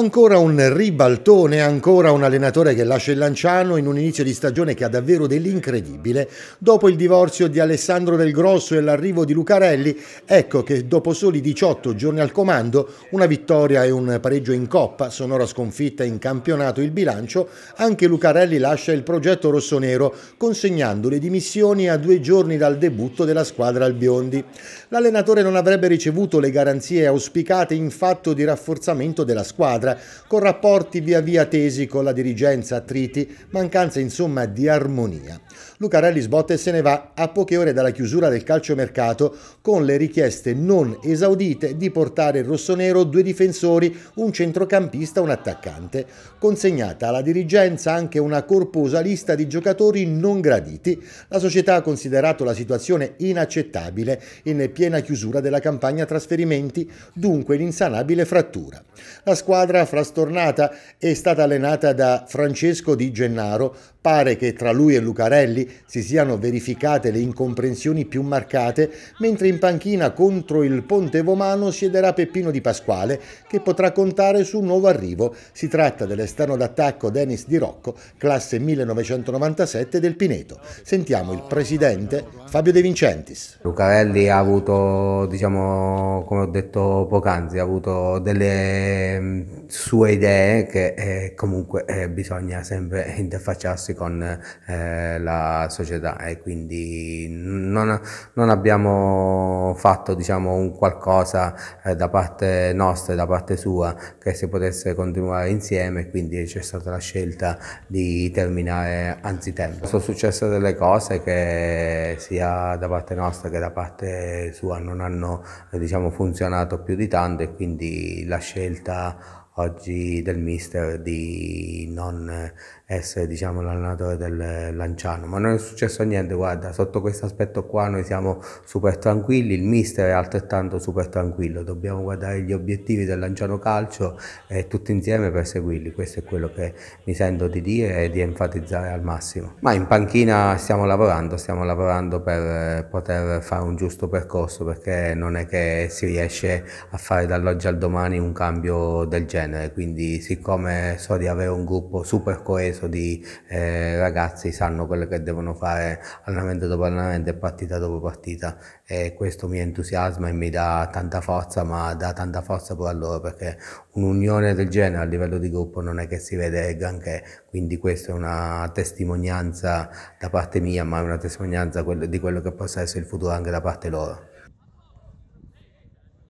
Ancora un ribaltone, ancora un allenatore che lascia il Lanciano in un inizio di stagione che ha davvero dell'incredibile. Dopo il divorzio di Alessandro Del Grosso e l'arrivo di Lucarelli, ecco che dopo soli 18 giorni al comando, una vittoria e un pareggio in coppa, sonora sconfitta in campionato il bilancio, anche Lucarelli lascia il progetto rossonero, consegnando le dimissioni a due giorni dal debutto della squadra al Biondi. L'allenatore non avrebbe ricevuto le garanzie auspicate in fatto di rafforzamento della squadra squadra, con rapporti via via tesi con la dirigenza attriti, mancanza insomma di armonia. Lucarelli sbotte e se ne va a poche ore dalla chiusura del calciomercato con le richieste non esaudite di portare il rossonero due difensori, un centrocampista e un attaccante. Consegnata alla dirigenza anche una corposa lista di giocatori non graditi, la società ha considerato la situazione inaccettabile in piena chiusura della campagna trasferimenti, dunque l'insanabile frattura. La squadra squadra frastornata è stata allenata da Francesco Di Gennaro, pare che tra lui e Lucarelli si siano verificate le incomprensioni più marcate, mentre in panchina contro il Ponte Vomano siederà Peppino Di Pasquale, che potrà contare su un nuovo arrivo. Si tratta dell'esterno d'attacco Denis Di Rocco, classe 1997 del Pineto. Sentiamo il presidente Fabio De Vincentis. Lucarelli ha avuto, diciamo, come ho detto poc'anzi, ha avuto delle mm, sue idee che eh, comunque eh, bisogna sempre interfacciarsi con eh, la società e quindi non, non abbiamo fatto diciamo, un qualcosa eh, da parte nostra e da parte sua che si potesse continuare insieme e quindi c'è stata la scelta di terminare anzitempo. Sono successe delle cose che sia da parte nostra che da parte sua non hanno diciamo, funzionato più di tanto e quindi la scelta oggi del mister di non essere diciamo, l'allenatore del Lanciano, ma non è successo niente, guarda, sotto questo aspetto qua noi siamo super tranquilli, il mister è altrettanto super tranquillo, dobbiamo guardare gli obiettivi del Lanciano Calcio e tutti insieme perseguirli, questo è quello che mi sento di dire e di enfatizzare al massimo. Ma in panchina stiamo lavorando, stiamo lavorando per poter fare un giusto percorso perché non è che si riesce a fare dall'oggi al domani un cambio del genere genere, quindi siccome so di avere un gruppo super coeso di eh, ragazzi, sanno quello che devono fare allenamento dopo allenamento e partita dopo partita e questo mi entusiasma e mi dà tanta forza, ma dà tanta forza pure a loro perché un'unione del genere a livello di gruppo non è che si vede granché, quindi questa è una testimonianza da parte mia, ma è una testimonianza di quello che possa essere il futuro anche da parte loro.